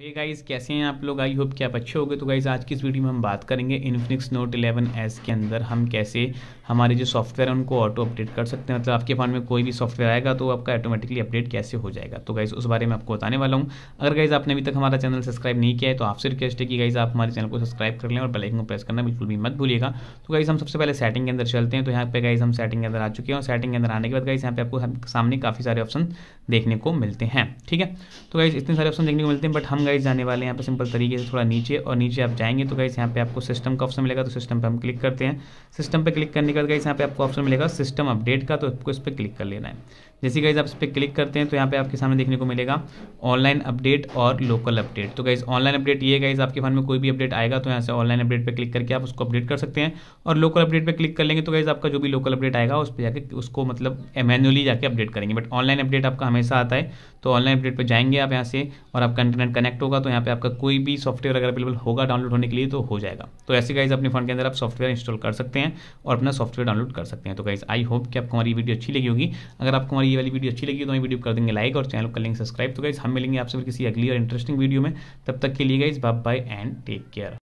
hey guys कैसे हैं आप लोग आई होप कि आप अच्छे होंगे तो गाइस आज की इस वीडियो में हम बात करेंगे इन्फिनिक्स नोट 11 एस के अंदर हम कैसे हमारे जो सॉफ्टवेयर है उनको ऑटो अपडेट कर सकते हैं मतलब आपके फ़ोन में कोई भी सॉफ्टवेयर आएगा तो आपका ऑटोमेटिकली अपडेट कैसे हो जाएगा तो गाइज़ उस बारे में आपको बताने वाला हूँ अगर गाइज़ आपने अभी तक हमारा चैनल सब्सक्राइब नहीं किया है तो आपसे रिक्वेस्ट है कि गाइज़ आप हमारे चैनल को सब्सक्राइब कर लें और बेलाइकन को प्रेस करना बिल्कुल भी मत भूलिएगा तो गाइज़ हम सबसे पहले सेटिंग के अंदर चलते हैं तो यहाँ पर गाइज़ हम सेटिंग के अंदर आ चुके हैं और सेटिंग के अंदर आने के बाद गाइज़ यहाँ पे आपको सामने काफ़ी सारे ऑप्शन देखने को मिलते हैं ठीक है तो गाइज़ इतने सारे ऑप्शन देखने को मिलते हैं बट हम गाइज जाने वाले हैं यहाँ पे सिंपल तरीके से थोड़ा नीचे और नीचे आप जाएंगे तो गाइस यहाँ पे आपको सिस्टम का ऑप्शन मिलेगा तो सिस्टम पे हम क्लिक करते हैं सिस्टम पे क्लिक करने के बाद गाइस यहाँ पे आपको ऑप्शन मिलेगा सिस्टम अपडेट का तो आपको इस पर क्लिक कर लेना है जैसे गाइज आप इस पर क्लिक करते हैं तो यहाँ पे आपके सामने देखने को मिलेगा ऑनलाइन अपडेट और लोकल अपडेट तो गाइज ऑनलाइन अपडेट ये गाइज आपके फोन में कोई भी अपडेट आएगा तो यहाँ से ऑनलाइन अपडेट पे क्लिक करके आप उसको अपडेट कर सकते हैं और लोकल अपडेट पे क्लिक कर लेंगे तो गाइज आपका जो भी लोकल अपडेट आएगा उस पर जाकर उसको मतलब मैनुअली जाकर अपडेट करेंगे बट ऑनलाइन अपडेट आपका हमेशा आता है तो ऑनलाइन अपडेट पर जाएंगे आप यहाँ से और आपका इंटरनेट कनेक्ट कनेक्ट होगा तो यहाँ पे आपका कोई भी सॉफ्टवेयर अगर अवेलेबल होगा डाउनलोड होने के लिए तो हो जाएगा तो ऐसे गाइज अपने फोन के अंदर आप सॉफ्टवेयर इंस्टॉल कर सकते हैं और अपना सॉफ्टवेयर डाउनलोड कर सकते हैं तो गाइज आई होप कि आपको हमारी वीडियो अच्छी लगी होगी अगर आपको हमारी ये वाली वीडियो अच्छी लगी तो हमें वीडियो कर देंगे लाइक और चैनल कर लेंगे सब्सक्राइब तो गाइज हम मिलेंगे आपसे किसी अगली और इंटरेस्टिंग वीडियो में तब तक के लिए guys bye bye and take care